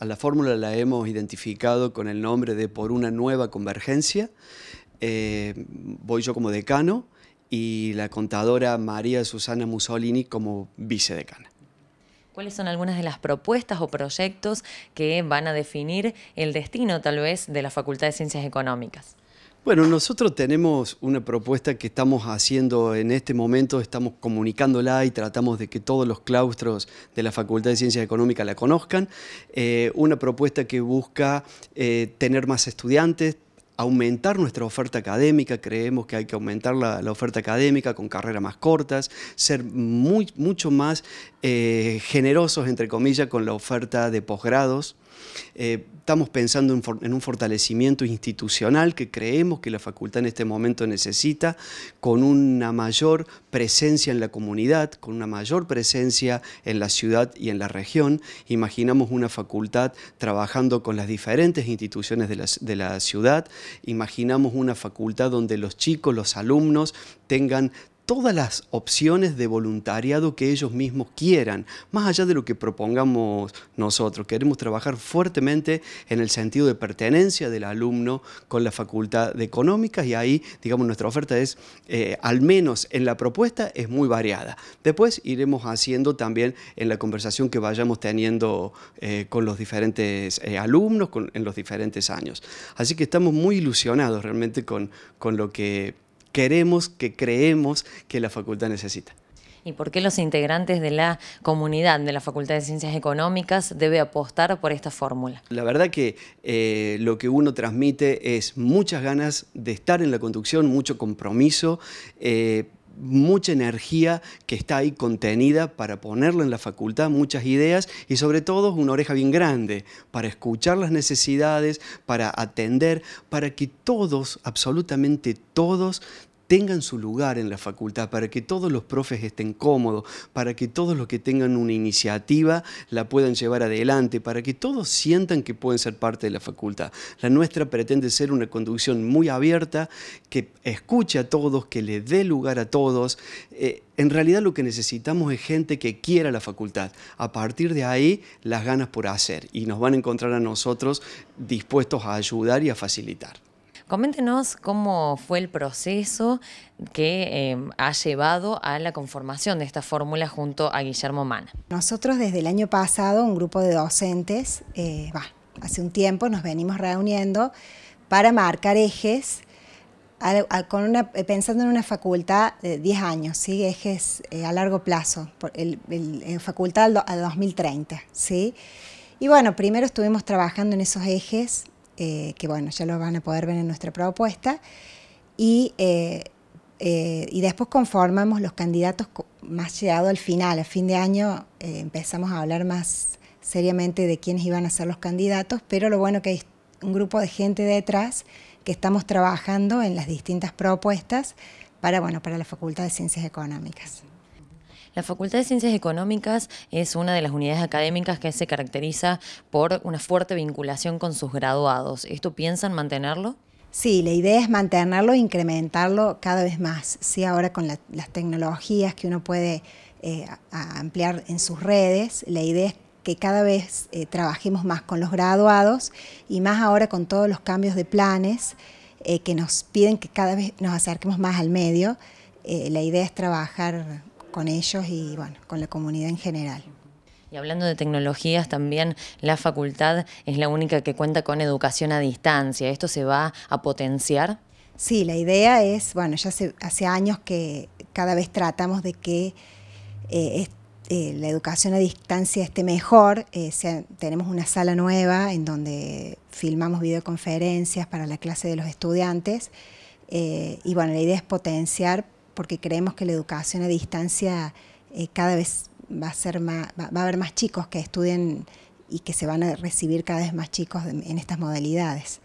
A la fórmula la hemos identificado con el nombre de Por una nueva convergencia. Eh, voy yo como decano y la contadora María Susana Mussolini como vicedecana. ¿Cuáles son algunas de las propuestas o proyectos que van a definir el destino tal vez de la Facultad de Ciencias Económicas? Bueno, nosotros tenemos una propuesta que estamos haciendo en este momento, estamos comunicándola y tratamos de que todos los claustros de la Facultad de Ciencias Económicas la conozcan. Eh, una propuesta que busca eh, tener más estudiantes, aumentar nuestra oferta académica, creemos que hay que aumentar la, oferta académica con carreras más cortas, ser mucho más eh, generosos, entre comillas, con la oferta de posgrados. Eh, estamos pensando en, un fortalecimiento institucional que creemos que la facultad en este momento necesita, con una mayor presencia en la comunidad, con una mayor presencia en la ciudad y en la región. Imaginamos una facultad trabajando con las diferentes instituciones de la ciudad, imaginamos una facultad donde los chicos, los alumnos, tengan todas las opciones de voluntariado que ellos mismos quieran, más allá de lo que propongamos nosotros. Queremos trabajar fuertemente en el sentido de pertenencia del alumno con la Facultad de Económicas y ahí, digamos, nuestra oferta es, eh, al menos en la propuesta, es muy variada. Después iremos haciendo también en la conversación que vayamos teniendo eh, con los diferentes eh, alumnos en los diferentes años. Así que estamos muy ilusionados realmente con, con lo que queremos, que creemos que la facultad necesita. ¿Y por qué los integrantes de la comunidad de la Facultad de Ciencias Económicas debe apostar por esta fórmula? La verdad que eh, lo que uno transmite es muchas ganas de estar en la conducción, mucho compromiso, eh, mucha energía que está ahí contenida para ponerle en la facultad, muchas ideas y sobre todo una oreja bien grande para escuchar las necesidades, para atender, para que todos, absolutamente todos, tengan su lugar en la facultad, para que todos los profes estén cómodos, para que todos los que tengan una iniciativa la puedan llevar adelante, para que todos sientan que pueden ser parte de la facultad. La nuestra pretende ser una conducción muy abierta, que escuche a todos, que le dé lugar a todos. Eh, en realidad lo que necesitamos es gente que quiera la facultad. A partir de ahí, las ganas por hacer. Y nos van a encontrar a nosotros dispuestos a ayudar y a facilitar. Coméntenos cómo fue el proceso que em, ha llevado a la conformación de esta fórmula junto a Guillermo Mana. Nosotros desde el año pasado, un grupo de docentes, eh, hace un tiempo nos venimos reuniendo para marcar ejes con eh, pensando en una facultad de 10 años, ¿sí? ejes eh, a largo plazo, el, facultad al, 2030. ¿sí? Y bueno, primero estuvimos trabajando en esos ejes, eh, que bueno, ya lo van a poder ver en nuestra propuesta, y, eh, eh, después conformamos los candidatos más llegado al final, a fin de año empezamos a hablar más seriamente de quiénes iban a ser los candidatos, pero lo bueno que hay un grupo de gente detrás que estamos trabajando en las distintas propuestas para, bueno, para la Facultad de Ciencias Económicas. La Facultad de Ciencias Económicas es una de las unidades académicas que se caracteriza por una fuerte vinculación con sus graduados. ¿Esto piensan mantenerlo? Sí, la idea es mantenerlo e incrementarlo cada vez más. Sí, ahora con las tecnologías que uno puede eh, ampliar en sus redes, la idea es que cada vez eh, trabajemos más con los graduados y más ahora con todos los cambios de planes eh, que nos piden que cada vez nos acerquemos más al medio. la idea es trabajar con ellos y bueno, con la comunidad en general. Y hablando de tecnologías, también la facultad es la única que cuenta con educación a distancia. ¿Esto se va a potenciar? Sí, la idea es, bueno, ya hace, hace años que cada vez tratamos de que eh, eh, la educación a distancia esté mejor. Eh, tenemos una sala nueva en donde filmamos videoconferencias para la clase de los estudiantes. y bueno, la idea es potenciar porque creemos que la educación a distancia eh, cada vez va a ser más, va, va, a haber más chicos que estudien y que se van a recibir cada vez más chicos en estas modalidades.